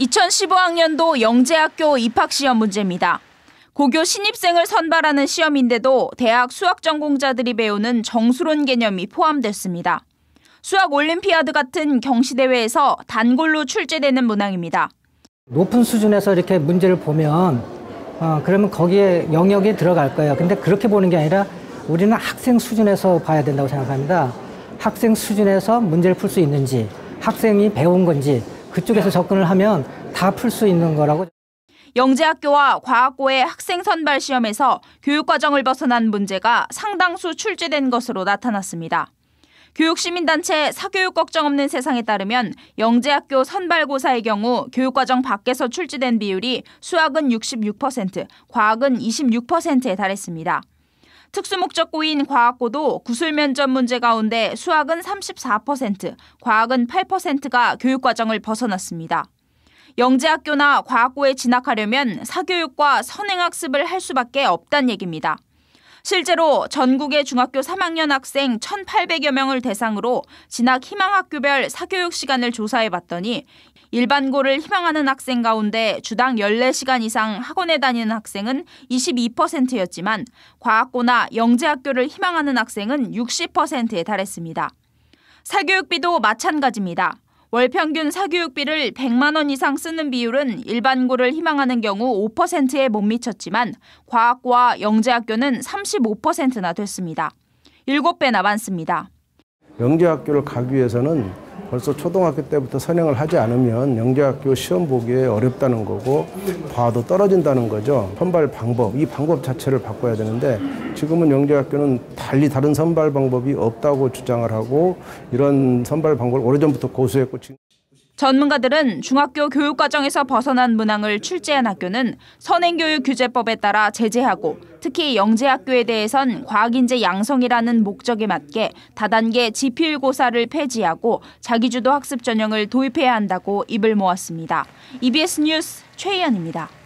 2015학년도 영재학교 입학시험 문제입니다. 고교 신입생을 선발하는 시험인데도 대학 수학 전공자들이 배우는 정수론 개념이 포함됐습니다. 수학 올림피아드 같은 경시대회에서 단골로 출제되는 문항입니다. 높은 수준에서 이렇게 문제를 보면 어, 그러면 거기에 영역이 들어갈 거예요. 근데 그렇게 보는 게 아니라 우리는 학생 수준에서 봐야 된다고 생각합니다. 학생 수준에서 문제를 풀 수 있는지, 학생이 배운 건지, 그쪽에서 네. 접근을 하면 다 풀 수 있는 거라고. 영재학교와 과학고의 학생 선발 시험에서 교육과정을 벗어난 문제가 상당수 출제된 것으로 나타났습니다. 교육시민단체 사교육 걱정 없는 세상에 따르면 영재학교 선발고사의 경우 교육과정 밖에서 출제된 비율이 수학은 66%, 과학은 26%에 달했습니다. 특수목적 고인 과학고도 구술 면접 문제 가운데 수학은 34%, 과학은 8%가 교육과정을 벗어났습니다. 영재학교나 과학고에 진학하려면 사교육과 선행학습을 할 수밖에 없단 얘기입니다. 실제로 전국의 중학교 3학년 학생 1,800여 명을 대상으로 진학 희망학교별 사교육 시간을 조사해 봤더니 일반고를 희망하는 학생 가운데 주당 14시간 이상 학원에 다니는 학생은 22%였지만 과학고나 영재학교를 희망하는 학생은 60%에 달했습니다. 사교육비도 마찬가지입니다. 월 평균 사교육비를 100만 원 이상 쓰는 비율은 일반고를 희망하는 경우 5%에 못 미쳤지만 과학고와 영재학교는 35%나 됐습니다. 7배나 많습니다. 영재학교를 가기 위해서는 벌써 초등학교 때부터 선행을 하지 않으면 영재학교 시험 보기에 어렵다는 거고 봐도 떨어진다는 거죠. 선발 방법, 이 방법 자체를 바꿔야 되는데 지금은 영재학교는 달리 다른 선발 방법이 없다고 주장을 하고 이런 선발 방법을 오래전부터 고수했고 지금 전문가들은 중학교 교육과정에서 벗어난 문항을 출제한 학교는 선행교육 규제법에 따라 제재하고 특히 영재학교에 대해선 과학인재 양성이라는 목적에 맞게 다단계 지필고사를 폐지하고 자기주도 학습 전형을 도입해야 한다고 입을 모았습니다. EBS 뉴스 최희연입니다.